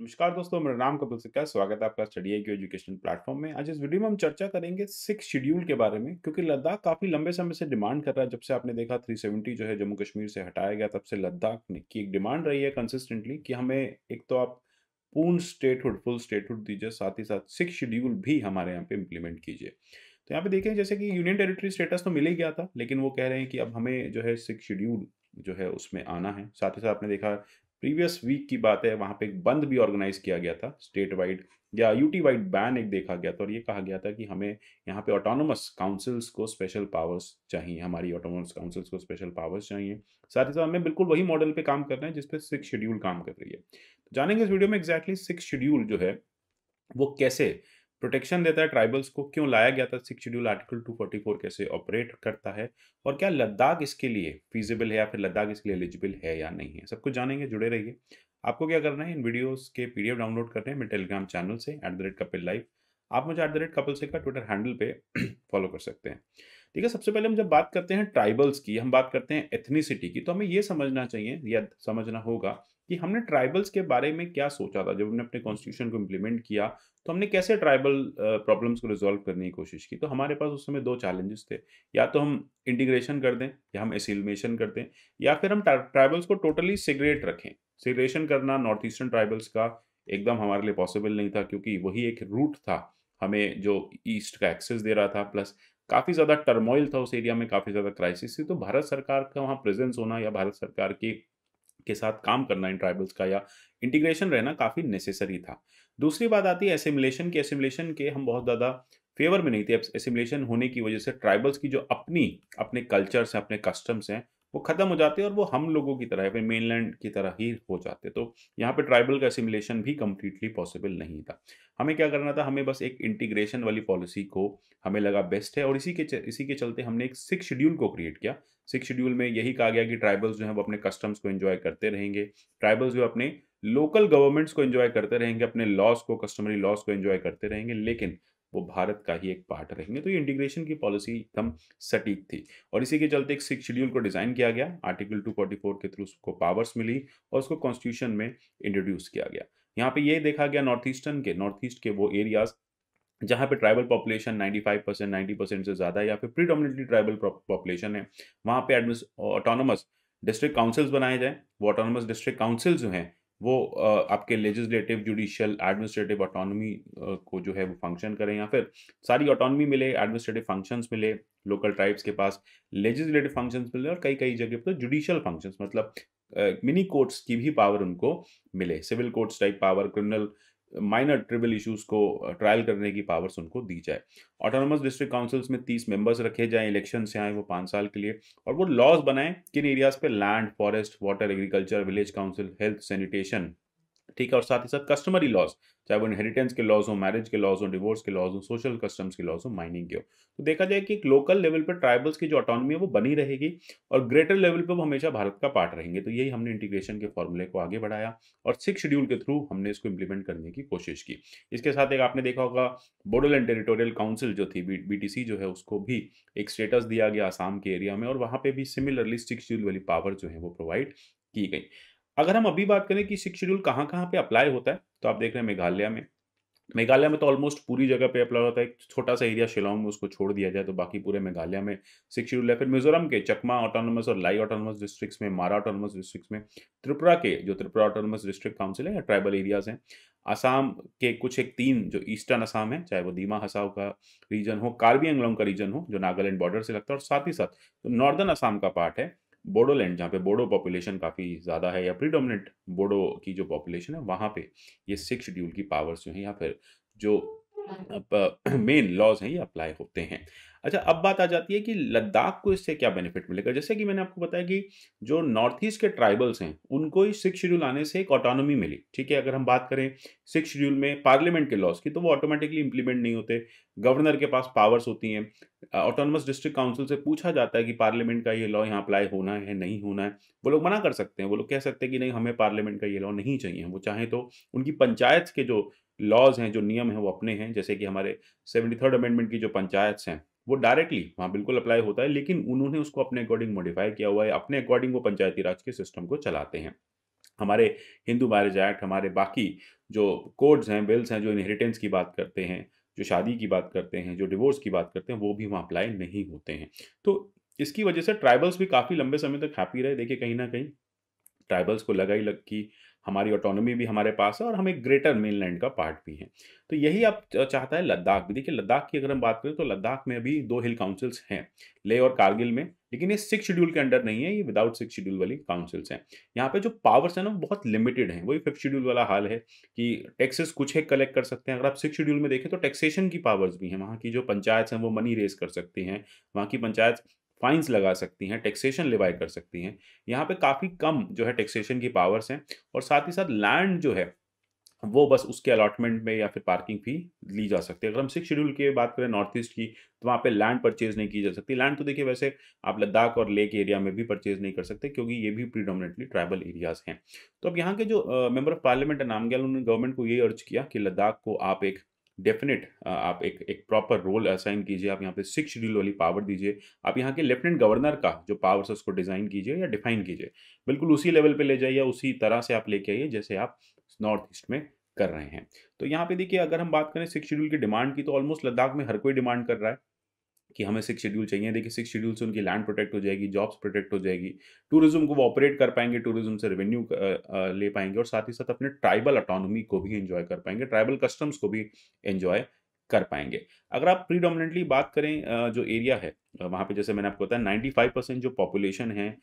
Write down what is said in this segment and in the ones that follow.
नमस्कार दोस्तों मेरा नाम कपिल सिक्का स्वागत है आपका स्टडी आई एजुकेशन प्लेटफॉर्म में आज इस वीडियो में हम चर्चा करेंगे सिक्स शेड्यूल के बारे में क्योंकि लद्दाख काफ़ी लंबे समय से डिमांड कर रहा है जब से आपने देखा 370 जो है जम्मू कश्मीर से हटाया गया तब से लद्दाख की एक डिमांड रही है कंसिस्टेंटली कि हमें एक तो आप पूर्ण स्टेटहुड फुल स्टेटहुड दीजिए साथ ही साथ सिक्स शेड्यूल भी हमारे यहाँ पे इम्प्लीमेंट कीजिए तो यहाँ पे देखें जैसे कि यूनियन टेरिटरी स्टेटस तो मिल ही गया था लेकिन वो कह रहे हैं कि अब हमें जो है सिक्स शेड्यूल जो है उसमें आना है साथ ही साथ आपने देखा प्रीवियस वीक की बात है वहाँ पे एक बंद भी ऑर्गेनाइज किया गया था स्टेट वाइड या यूटी वाइड बैन एक देखा गया था और ये कहा गया था कि हमें यहाँ पे ऑटोनोमस काउंसिल्स को स्पेशल पावर्स चाहिए हमारी ऑटोनोमस काउंसिल्स को स्पेशल पावर्स चाहिए साथ ही साथ हमें बिल्कुल वही मॉडल पे काम करना है जिसपे सिक्स शेड्यूल काम कर रही है तो जानेंगे इस वीडियो में एग्जैक्टली सिक्स शेड्यूल जो है वो कैसे प्रोटेक्शन देता है ट्राइबल्स को क्यों लाया गया था सिक्स शेड्यूल आर्टिकल 244 कैसे ऑपरेट करता है और क्या लद्दाख इसके लिए फीजिबल है या फिर लद्दाख इसके लिए एलिजिबल है या नहीं है सब कुछ जानेंगे जुड़े रहिए आपको क्या करना है इन वीडियोस के पीडीएफ डाउनलोड करने हैं मेरे टेलीग्राम चैनल से at the rate Kapil live आप मुझे एट द रेट कपिल से का ट्विटर हैंडल पे फॉलो कर सकते हैं ठीक है सबसे पहले हम जब बात करते हैं ट्राइबल्स की हम बात करते हैं एथनीसिटी की तो हमें यह समझना चाहिए या समझना होगा कि हमने ट्राइबल्स के बारे में क्या सोचा था जब हमने अपने कॉन्स्टिट्यूशन को इम्प्लीमेंट किया तो हमने कैसे ट्राइबल प्रॉब्लम्स को रिजॉल्व करने की कोशिश की तो हमारे पास उस समय दो चैलेंजेस थे या तो हम इंटीग्रेशन कर दें या हम एसिलमेशन कर दें या फिर हम ट्राइबल्स को टोटली सिगरेट रखें सिगरेशन करना नॉर्थ ईस्टर्न ट्राइबल्स का एकदम हमारे लिए पॉसिबल नहीं था क्योंकि वही एक रूट था हमें जो ईस्ट का एक्सेस दे रहा था प्लस काफ़ी ज़्यादा टर्मोइल था उस एरिया में काफ़ी ज़्यादा क्राइसिस थी तो भारत सरकार का वहाँ प्रेजेंस होना या भारत सरकार की के साथ काम करना इन ट्राइबल्स का या इंटीग्रेशन रहना काफ़ी नेसेसरी था दूसरी बात आती है एसिमुलेशन की एसिमुलेशन के हम बहुत ज़्यादा फेवर में नहीं थे एसिमुलेशन होने की वजह से ट्राइबल्स की जो अपनी अपने कल्चर्स हैं अपने कस्टम्स हैं वो ख़त्म हो जाते हैं और वो हम लोगों की तरह फिर मेनलैंड की तरह ही हो जाते तो यहाँ पे ट्राइबल का सिमुलेशन भी कम्प्लीटली पॉसिबल नहीं था हमें क्या करना था हमें बस एक इंटीग्रेशन वाली पॉलिसी को हमें लगा बेस्ट है और इसी के इसी के चलते हमने एक सिक्स शेड्यूल को क्रिएट किया सिक्स शेड्यूल में यही कहा गया कि ट्राइबल्स जो हैं वो अपने कस्टम्स को इन्जॉय करते रहेंगे ट्राइबल्स जो अपने लोकल गवर्नमेंट्स को इन्जॉय करते रहेंगे अपने लॉस को कस्टमरी लॉस को इन्जॉय करते रहेंगे लेकिन वो भारत का ही एक पार्ट रहेंगे तो ये इंटीग्रेशन की पॉलिसी एकदम सटीक थी और इसी के चलते एक सिक्स शेड्यूल को डिज़ाइन किया गया आर्टिकल 244 के थ्रू उसको पावर्स मिली और उसको कॉन्स्टिट्यूशन में इंट्रोड्यूस किया गया यहाँ पे ये देखा गया नॉर्थ ईस्टर्न के नॉर्थ ईस्ट के वो एरियाज जहाँ पे tribal population ninety five percent ninety percent से ज़्यादा या फिर प्रीडोमिनेटली ट्राइबल पॉपुलेशन है वहाँ पे ऑटोनमस डिस्ट्रिक्ट काउंसिल्स बनाए जाएँ वो ऑटोनमस डिस्ट्रिक्ट काउंसिल्स जो हैं वो आपके लेजिस्लेटिव जुडिशियल एडमिनिस्ट्रेटिव ऑटोनॉमी को जो है वो फंक्शन करें या फिर सारी ऑटोनॉमी मिले एडमिनिस्ट्रेटिव फंक्शंस मिले लोकल ट्राइब्स के पास लेजिस्लेटिव फंक्शंस मिले और कई कई जगह पर जुडिशियल फंक्शंस मतलब मिनी कोर्ट्स की भी पावर उनको मिले civil courts type power criminal minor tribal issues को ट्रायल uh, करने की पावर्स उनको दी जाए ऑटोनोमस डिस्ट्रिक्ट काउंसिल्स में तीस मेंबर्स रखे जाएं इलेक्शन से आए वो पाँच साल के लिए और वो लॉज बनाएं किन एरियाज पे land forest water agriculture village council health sanitation ठीक है और साथ ही साथ कस्टमरी लॉज चाहे वो इनहेरिटेंस के लॉज हो मैरिज के लॉज हो डिवोर्स के लॉज हो सोशल कस्टम्स के लॉज हो माइनिंग के हो तो देखा जाए कि एक लोकल लेवल पर ट्राइबल्स की जो ऑटोनॉमी है वो बनी रहेगी और ग्रेटर लेवल पर वो हमेशा भारत का पार्ट रहेंगे तो यही हमने इंटीग्रेशन के फॉर्मूले को आगे बढ़ाया और सिक्स शेड्यूल के थ्रू हमने इसको इम्प्लीमेंट करने की कोशिश की इसके साथ एक आपने देखा होगा बोडोलैंड टेरिटोरियल काउंसिल जो थी बी जो है उसको भी एक स्टेटस दिया गया आसाम के एरिया में और वहाँ पर भी सिमिलरली सिक्स शेड्यूल वाली पावर जो है वो प्रोवाइड की गई अगर हम अभी बात करें कि सिक्स शेड्यूल कहाँ कहाँ पे अप्लाई होता है तो आप देख रहे हैं मेघालय में मेघालय में तो ऑलमोस्ट पूरी जगह पे अप्लाई होता है एक छोटा सा एरिया शिलोंग में उसको छोड़ दिया जाए तो बाकी पूरे मेघालय में सिक्स शेड्यूल है फिर मिजोरम के चकमा ऑटोनोमस और लाई ऑटोनोमस डिस्ट्रिक्ट्स में मारा ऑटोनोमस डिस्ट्रिक्ट में त्रिपुरा के जो त्रिपुरा ऑटोनोमस डिस्ट्रिक्ट काउंसिल है या ट्राइबल एरियाज हैं आसाम के कुछ एक तीन जो ईस्टर्न आसाम है चाहे वो दीमा हसाव का रीजन हो कार्बी एंगलोंग का रीजन हो जो नागालैंड बॉर्डर से लगता है और साथ ही साथ नॉर्दर्न आसाम का पार्ट है बोडोलैंड जहाँ पे बोडो पॉपुलेशन काफ़ी ज़्यादा है या प्रीडोमिनेट बोडो की जो पॉपुलेशन है वहाँ पे ये सिक्स शेड्यूल की पावर्स जो हैं या फिर जो मेन हाँ। लॉज हैं ये अप्लाई होते हैं अच्छा अब बात आ जाती है कि लद्दाख को इससे क्या बेनिफिट मिलेगा जैसे कि मैंने आपको बताया कि जो नॉर्थ ईस्ट के ट्राइबल्स हैं उनको ही सिक्स शेड्यूल आने से एक ऑटोनॉमी मिली ठीक है अगर हम बात करें सिक्स शेड्यूल में पार्लियामेंट के लॉज की तो वो ऑटोमेटिकली इंप्लीमेंट नहीं होते गवर्नर के पास पावर्स होती हैं ऑटोनमस डिस्ट्रिक्ट काउंसिल से पूछा जाता है कि पार्लियामेंट का ये लॉ यहाँ अप्लाई होना है नहीं होना है वो लोग मना कर सकते हैं वो लोग कह सकते हैं कि नहीं हमें पार्लियामेंट का ये लॉ नहीं चाहिए वो चाहें तो उनकी पंचायत के जो लॉज हैं जो नियम हैं वो अपने हैं जैसे कि हमारे सेवेंटी थर्ड अमेंडमेंट की जो पंचायत हैं वो डायरेक्टली वहाँ बिल्कुल अप्लाई होता है लेकिन उन्होंने उसको अपने अकॉर्डिंग मॉडिफाई किया हुआ है अपने अकॉर्डिंग वो पंचायती राज के सिस्टम को चलाते हैं हमारे हिंदू मैरिज एक्ट हमारे बाकी जो कोड्स हैं बिल्स हैं जो इनहेरिटेंस की बात करते हैं जो शादी की बात करते हैं जो डिवोर्स की बात करते हैं वो भी वहाँ अप्लाई नहीं होते हैं तो इसकी वजह से ट्राइबल्स भी काफ़ी लंबे समय तक हैप्पी रहे देखिए कहीं ना कहीं ट्राइबल्स को लगा ही लग कि हमारी ऑटोनॉमी भी हमारे पास है और हम एक ग्रेटर मेनलैंड का पार्ट भी हैं तो यही आप चाहता है लद्दाख भी देखिए लद्दाख की अगर हम बात करें तो लद्दाख में अभी दो हिल काउंसिल्स हैं लेह और कारगिल में लेकिन ये सिक्स शेड्यूल के अंडर नहीं है ये विदाउट सिक्स शेड्यूल वाली काउंसिल्स हैं यहाँ पे जो पावर्स हैं ना बहुत लिमिटेड हैं वही फिफ्थ शेड्यूल वाला हाल है कि टैक्सेस कुछ है कलेक्ट कर सकते हैं अगर आप सिक्स शेड्यूल में देखें तो टैक्सेशन की पावर्स भी हैं वहाँ की जो पंचायत हैं वो मनी रेज कर सकती हैं वहाँ की पंचायत फाइन्स लगा सकती हैं टैक्सेशन लेवाई कर सकती हैं यहाँ पे काफ़ी कम जो है टैक्सेशन की पावर्स हैं और साथ ही साथ लैंड जो है वो बस उसके अलॉटमेंट में या फिर पार्किंग फी ली जा सकती है अगर हम सिक्स शेड्यूल की बात करें नॉर्थ ईस्ट की तो वहाँ पे लैंड परचेज नहीं की जा सकती लैंड तो देखिए वैसे आप लद्दाख और लेक एरिया में भी परचेज नहीं कर सकते क्योंकि ये भी प्रीडोमिनेटली ट्राइबल एरियाज हैं तो अब यहाँ के जो मेंबर ऑफ पार्लियामेंट है नामग्याल उन्होंने गवर्नमेंट को ये अर्ज किया कि लद्दाख को आप एक डेफिनेट आप एक एक प्रॉपर रोल असाइन कीजिए आप यहाँ पे सिक्स शेड्यूल वाली पावर दीजिए आप यहाँ के लेफ्टिनेंट गवर्नर का जो पावर्स है उसको डिज़ाइन कीजिए या डिफाइन कीजिए बिल्कुल उसी लेवल पे ले जाइए उसी तरह से आप लेके आइए जैसे आप नॉर्थ ईस्ट में कर रहे हैं तो यहाँ पे देखिए अगर हम बात करें सिक्स शेड्यूल की डिमांड की तो ऑलमोस्ट लद्दाख में हर कोई डिमांड कर रहा है कि हमें सिक्स शेड्यूल चाहिए देखिए सिक्स शेड्यूल से उनकी लैंड प्रोटेक्ट हो जाएगी जॉब्स प्रोटेक्ट हो जाएगी टूरिज्म को वो ऑपरेट कर पाएंगे टूरिज्म से रेवेन्यू ले पाएंगे और साथ ही साथ अपने ट्राइबल अटोनमी को भी एंजॉय कर पाएंगे ट्राइबल कस्टम्स को भी एंजॉय कर पाएंगे अगर आप प्रीडोमिनेंटली बात करें जो एरिया है वहाँ पे जैसे मैंने आपको बताया नाइन्टी फाइव परसेंट जो पॉपुलेशन है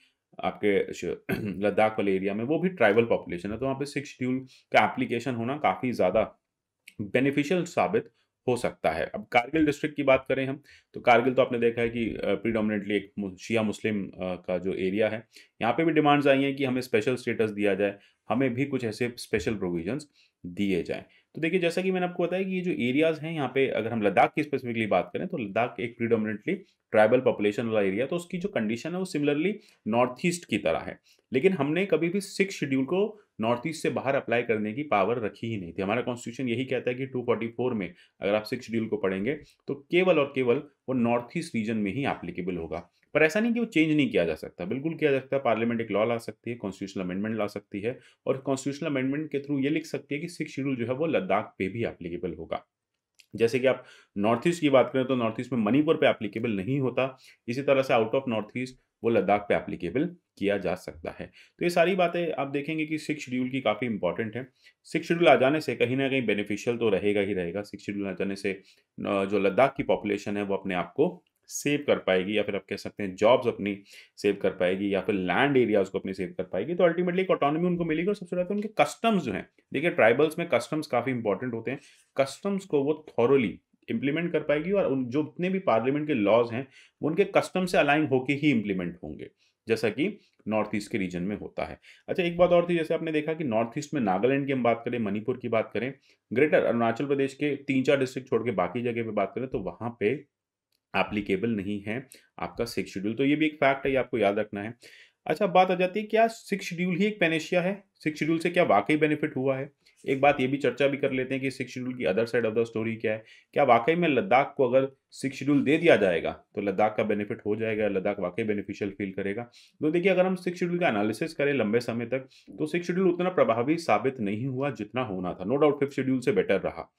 आपके लद्दाख वाले एरिया में वो भी ट्राइबल पॉपुलेशन है तो वहाँ पे सिक्स शेड्यूल का एप्लीकेशन होना काफ़ी ज़्यादा बेनिफिशियल साबित हो सकता है अब कारगिल डिस्ट्रिक्ट की बात करें हम तो कारगिल तो आपने देखा है कि प्रीडोमिनेटली एक शिया मुस्लिम का जो एरिया है यहाँ पे भी डिमांड्स आई हैं कि हमें स्पेशल स्टेटस दिया जाए हमें भी कुछ ऐसे स्पेशल प्रोविजंस दिए जाएं तो देखिए जैसा कि मैंने आपको बताया कि ये जो एरियाज़ हैं यहाँ पे अगर हम लद्दाख की स्पेसिफिकली बात करें तो लद्दाख एक प्रीडोमिनेटली ट्राइबल पॉपुलेशन वाला एरिया तो उसकी जो कंडीशन है वो सिमिलरली नॉर्थ ईस्ट की तरह है लेकिन हमने कभी भी सिक्स शेड्यूल को नॉर्थ ईस्ट से बाहर अप्लाई करने की पावर रखी ही नहीं थी हमारा कॉन्स्टिट्यूशन यही कहता है कि 244 में अगर आप सिक्स शेड्यूल को पढ़ेंगे तो केवल और केवल वो नॉर्थ ईस्ट रीजन में ही एप्लीकेबल होगा पर ऐसा नहीं कि वो चेंज नहीं किया जा सकता बिल्कुल किया जा सकता है पार्लियामेंट एक लॉ ला सकती है कॉन्स्टिट्यूशनल अमेंडमेंट ला सकती है और कॉन्स्टिट्यूशनल अमेंडमेंट के थ्रू ये लिख सकती है कि सिक्स शेड्यूल जो है वो लद्दाख पे भी एप्लीकेबल होगा जैसे कि आप नॉर्थ ईस्ट की बात करें तो नॉर्थ ईस्ट में मणिपुर पे एप्लीकेबल नहीं होता इसी तरह से आउट ऑफ नॉर्थ ईस्ट वो लद्दाख पे एप्लीकेबल किया जा सकता है तो ये सारी बातें आप देखेंगे कि सिक्स शेड्यूल की काफ़ी इंपॉर्टेंट है सिक्स शेड्यूल आ जाने से कहीं ना कहीं बेनिफिशियल तो रहेगा ही रहेगा सिक्स शेड्यूल आ जाने से जो लद्दाख की पॉपुलेशन है वो अपने आप को सेव कर पाएगी या फिर आप कह सकते हैं जॉब्स अपनी सेव कर पाएगी या फिर लैंड एरियाज को अपनी सेव कर पाएगी तो अल्टीमेटली एक ऑटोनॉमी उनको मिलेगी और सबसे ज़्यादा तो उनके कस्टम्स जो हैं देखिए ट्राइबल्स में कस्टम्स काफ़ी इंपॉर्टेंट होते हैं कस्टम्स को वो थॉरली इम्प्लीमेंट कर पाएगी और उन जो जितने भी पार्लियामेंट के लॉज हैं वो उनके कस्टम से अलाइन होकर ही इम्प्लीमेंट होंगे जैसा कि नॉर्थ ईस्ट के रीजन में होता है अच्छा एक बात और थी जैसे आपने देखा कि नॉर्थ ईस्ट में नागालैंड की हम बात करें मणिपुर की बात करें ग्रेटर अरुणाचल प्रदेश के तीन चार डिस्ट्रिक्ट छोड़ के बाकी जगह पे बात करें तो वहाँ पे एप्लीकेबल नहीं है आपका सिक्स शेड्यूल तो ये भी एक फैक्ट है ये आपको याद रखना है अच्छा बात आ जाती है क्या सिक्स शेड्यूल ही एक पेनेशिया है सिक्स शेड्यूल से क्या वाकई बेनिफिट हुआ है एक बात ये भी चर्चा भी कर लेते हैं कि सिक्स शेड्यूल की other side of the story क्या है क्या वाकई में लद्दाख को अगर सिक्स शेड्यूल दे दिया जाएगा तो लद्दाख का बेनिफिट हो जाएगा लद्दाख वाकई बेनिफिशियल फील करेगा तो देखिए अगर हम सिक्स शेड्यूल का एनालिसिस करें लंबे समय तक तो सिक्स शेड्यूल उतना प्रभावी साबित नहीं हुआ जितना होना था नो डाउट फिफ्थ शेड्यूल से बेटर रहा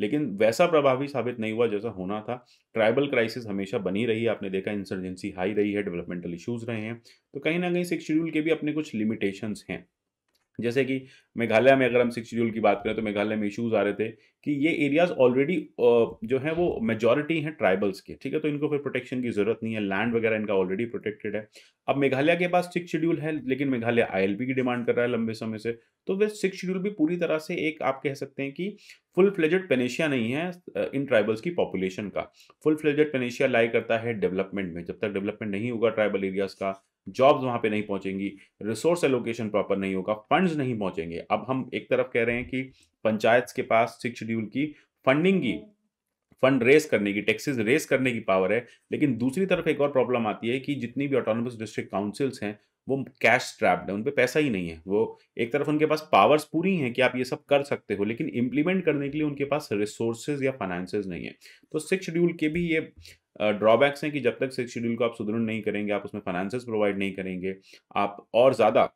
लेकिन वैसा प्रभावी साबित नहीं हुआ जैसा होना था ट्राइबल क्राइसिस हमेशा बनी रही है आपने देखा इंसर्जेंसी हाई रही है डेवलपमेंटल इश्यूज रहे हैं तो कहीं ना कहीं सिक्स शेड्यूल के भी अपने कुछ लिमिटेशंस हैं जैसे कि मेघालय में अगर हम सिक्स शेड्यूल की बात करें तो मेघालय में इश्यूज आ रहे थे कि ये एरियाज ऑलरेडी जो है वो मेजोरिटी हैं ट्राइबल्स के ठीक है तो इनको फिर प्रोटेक्शन की जरूरत नहीं है लैंड वगैरह इनका ऑलरेडी प्रोटेक्टेड है अब मेघालय के पास सिक्स शेड्यूल है लेकिन मेघालय आई की डिमांड कर रहा है लंबे समय से तो वे सिक्स शेड्यूल भी पूरी तरह से एक आप कह सकते हैं कि फुल फ्लेजेड पेनेशिया नहीं है इन ट्राइबल्स की पॉपुलेशन का फुल फ्लेजेड पेनेशिया लाई करता है डेवलपमेंट में जब तक डेवलपमेंट नहीं होगा ट्राइबल एरियाज का जॉब्स वहां पे नहीं पहुंचेंगी रिसोर्स एलोकेशन प्रॉपर नहीं होगा फंड्स नहीं पहुंचेंगे अब हम एक तरफ कह रहे हैं कि पंचायत के पास सिक्स शेड्यूल की फंडिंग की हम्म। फंड रेस करने की टैक्सेस रेस करने की पावर है लेकिन दूसरी तरफ एक और प्रॉब्लम आती है कि जितनी भी ऑटोनोमस डिस्ट्रिक्ट काउंसिल्स हैं वो कैश ट्रैप्ड है उन पर पैसा ही नहीं है वो एक तरफ उनके पास पावर्स पूरी हैं कि आप ये सब कर सकते हो लेकिन इम्प्लीमेंट करने के लिए उनके पास रिसोर्सेज या फाइनेंसेज नहीं है तो सिक्स शेड्यूल के भी ये ड्रॉबैक्स हैं कि जब तक शेड्यूल को आप सुदृढ़ नहीं करेंगे आप उसमें फाइनेंस प्रोवाइड नहीं करेंगे आप और ज़्यादा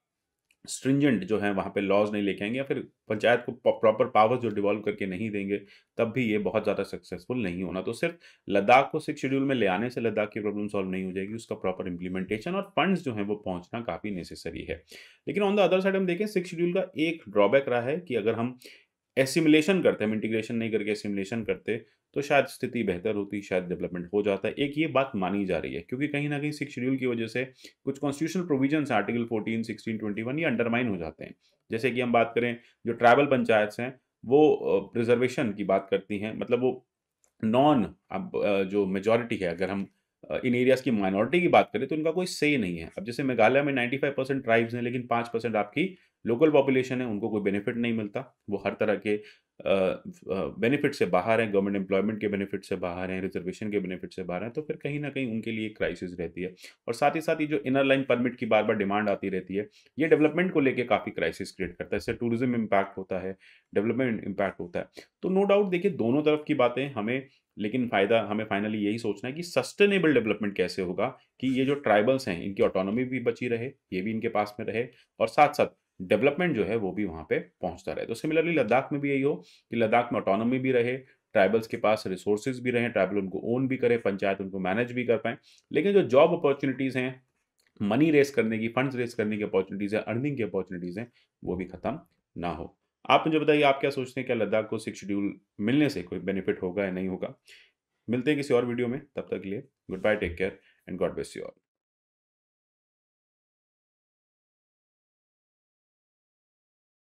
स्ट्रिंजेंट जो है वहाँ पे लॉज नहीं लेके आएंगे या फिर पंचायत को प्रॉपर पावर्स जो डिवॉल्व करके नहीं देंगे तब भी ये बहुत ज़्यादा सक्सेसफुल नहीं होना तो सिर्फ लद्दाख को सिक्स शेड्यूल में ले आने से लद्दाख की प्रॉब्लम सॉल्व नहीं हो जाएगी उसका प्रॉपर इंप्लीमेंटेशन और फंड्स जो है वो पहुँचना काफ़ी नेसेसरी है लेकिन ऑन द अदर साइड हम देखें सिक्स शेड्यूल का एक ड्रॉबैक रहा है कि अगर हम एसिमुलेशन करते हम इंटीग्रेशन नहीं करके एसिमुलेशन करते तो शायद स्थिति बेहतर होती शायद डेवलपमेंट हो जाता है एक ये बात मानी जा रही है क्योंकि कहीं ना कहीं सिक्स शेड्यूल की वजह से कुछ constitutional provisions article fourteen sixteen twenty one ये अंडरमाइन हो जाते हैं जैसे कि हम बात करें जो ट्राइबल पंचायत हैं वो प्रिजर्वेशन की बात करती हैं मतलब वो नॉन अब जो मेजोरिटी है अगर हम इन एरियाज की माइनॉरिटी की बात करें तो उनका कोई से नहीं है अब जैसे मेघालय में फाइव परसेंट ट्राइब्स हैं लेकिन पाँच परसेंट आपकी लोकल पॉपुलेशन है उनको कोई बेनिफिट नहीं मिलता वो हर तरह के बेनिफिट से बाहर हैं गवर्नमेंट एम्प्लॉयमेंट के बेनिफिट से बाहर हैं रिजर्वेशन के बेनिफिट से बाहर हैं तो फिर कहीं ना कहीं उनके लिए क्राइसिस रहती है और साथ ही साथ ये जो इनर लाइन परमिट की बार बार डिमांड आती रहती है ये डेवलपमेंट को लेकर काफ़ी क्राइसिस क्रिएट करता है इससे टूरिज्म इम्पैक्ट होता है डेवलपमेंट इम्पैक्ट होता है तो नो डाउट देखिए दोनों तरफ की बातें हमें लेकिन फ़ायदा हमें फाइनली यही सोचना है कि सस्टेनेबल डेवलपमेंट कैसे होगा कि ये जो ट्राइबल्स हैं इनकी ऑटोनॉमी भी बची रहे ये भी इनके पास में रहे और साथ साथ डेवलपमेंट जो है वो भी वहाँ पे पहुँचता रहे तो सिमिलरली लद्दाख में भी यही हो कि लद्दाख में ऑटोनोमी भी रहे ट्राइबल्स के पास रिसोर्सेज भी रहें ट्राइबल उनको ओन भी करें पंचायत उनको मैनेज भी कर पाएँ लेकिन जो जॉब अपॉर्चुनिटीज़ हैं मनी रेस करने की फंड्स रेस करने की अपॉर्चुनिटीज़ है अर्निंग की अपॉर्चुनिटीज़ हैं वो भी ख़त्म ना हो आप मुझे बताइए आप क्या सोचते हैं क्या लद्दाख को सिक्स शेड्यूल मिलने से कोई बेनिफिट होगा या नहीं होगा मिलते हैं किसी और वीडियो में तब तक के लिए good bye take care and God bless you all